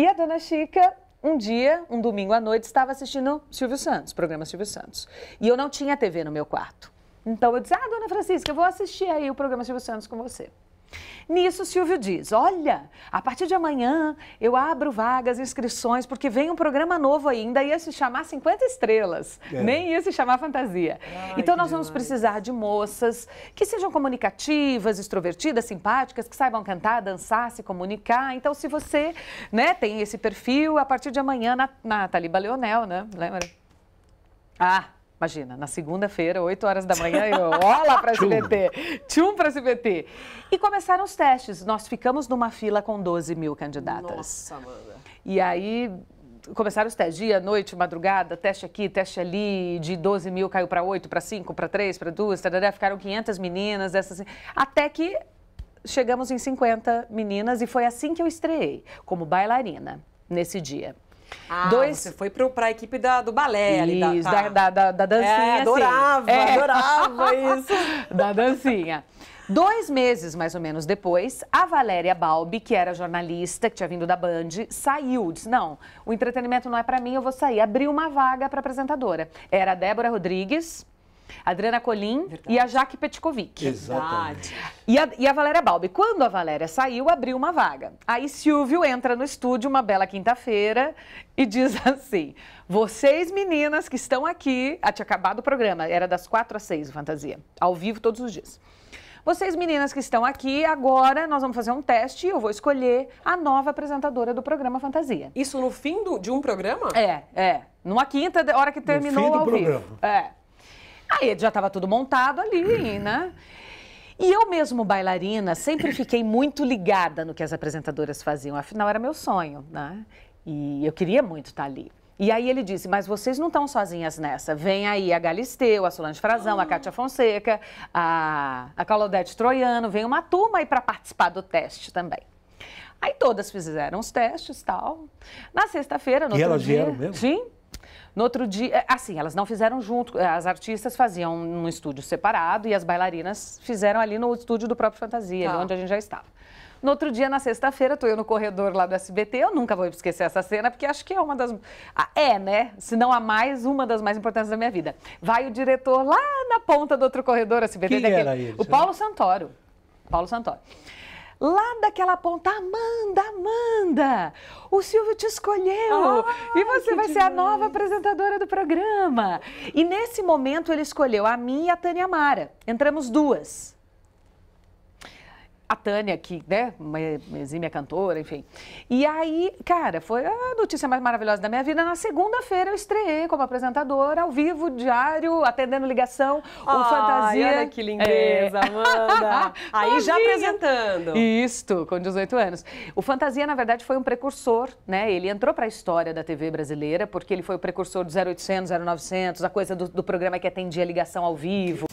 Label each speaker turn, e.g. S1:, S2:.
S1: E a dona Chica um dia, um domingo à noite, estava assistindo Silvio Santos, programa Silvio Santos. E eu não tinha TV no meu quarto. Então eu disse, ah, dona Francisca, eu vou assistir aí o programa Silvio Santos com você. Nisso, Silvio diz: Olha, a partir de amanhã eu abro vagas, inscrições, porque vem um programa novo ainda, ia se chamar 50 Estrelas, é. nem ia se chamar Fantasia. Ai, então, nós vamos demais. precisar de moças que sejam comunicativas, extrovertidas, simpáticas, que saibam cantar, dançar, se comunicar. Então, se você né, tem esse perfil, a partir de amanhã, na, na Taliba Leonel, né? Lembra? Ah, Imagina, na segunda-feira, 8 horas da manhã, eu olá para SBT, tchum para SBT. E começaram os testes. Nós ficamos numa fila com 12 mil candidatas. Nossa, Amanda. E aí começaram os testes, dia, noite, madrugada, teste aqui, teste ali, de 12 mil caiu para 8, para 5, para 3, para 2, tarará, ficaram 500 meninas, essas, até que chegamos em 50 meninas e foi assim que eu estreiei, como bailarina, nesse dia. Ah, Dois... você foi para a equipe da, do balé isso, Da, tá. da, da, da dancinha. É, adorava, é. adorava isso. da dancinha. Dois meses, mais ou menos, depois, a Valéria Balbi, que era jornalista, que tinha vindo da Band, saiu. Disse, não, o entretenimento não é para mim, eu vou sair. Abriu uma vaga para apresentadora. Era a Débora Rodrigues, Adriana Colim Verdade. e a Jaque Petkovic. Exatamente. E a, e a Valéria Balbi. Quando a Valéria saiu, abriu uma vaga. Aí Silvio entra no estúdio uma bela quinta-feira e diz assim: vocês meninas que estão aqui. a ah, tinha acabado o programa, era das quatro às seis o Fantasia, ao vivo todos os dias. Vocês meninas que estão aqui, agora nós vamos fazer um teste e eu vou escolher a nova apresentadora do programa Fantasia. Isso no fim do, de um programa? É, é. Numa quinta, hora que terminou no fim do ao programa. vivo. É. Aí já estava tudo montado ali, né? E eu mesmo, bailarina, sempre fiquei muito ligada no que as apresentadoras faziam. Afinal, era meu sonho, né? E eu queria muito estar ali. E aí ele disse, mas vocês não estão sozinhas nessa. Vem aí a Galisteu, a Solange Frazão, oh. a Cátia Fonseca, a, a Claudete Troiano. Vem uma turma aí para participar do teste também. Aí todas fizeram os testes tal. Na sexta-feira, no e outro elas dia... vieram mesmo? Sim. No outro dia, é, assim, elas não fizeram junto, é, as artistas faziam num estúdio separado e as bailarinas fizeram ali no estúdio do próprio Fantasia, ali tá. onde a gente já estava. No outro dia, na sexta-feira, estou eu no corredor lá do SBT, eu nunca vou esquecer essa cena, porque acho que é uma das... é, né? Se não a mais, uma das mais importantes da minha vida. Vai o diretor lá na ponta do outro corredor, SBT. Quem daquele... era ele? O Paulo Santoro. Paulo Santoro lá daquela ponta, Amanda, Amanda, o Silvio te escolheu ah, e você vai demais. ser a nova apresentadora do programa. E nesse momento ele escolheu a mim e a Tânia Mara. Entramos duas a Tânia, que, né, uma exímia cantora, enfim. E aí, cara, foi a notícia mais maravilhosa da minha vida. Na segunda-feira eu estreiei como apresentadora, ao vivo, diário, atendendo ligação, oh, o Fantasia. Olha que lindeza, é. Amanda! aí já apresentando. Isto, com 18 anos. O Fantasia, na verdade, foi um precursor, né? Ele entrou para a história da TV brasileira, porque ele foi o precursor do 0800, 0900, a coisa do, do programa que atendia ligação ao vivo.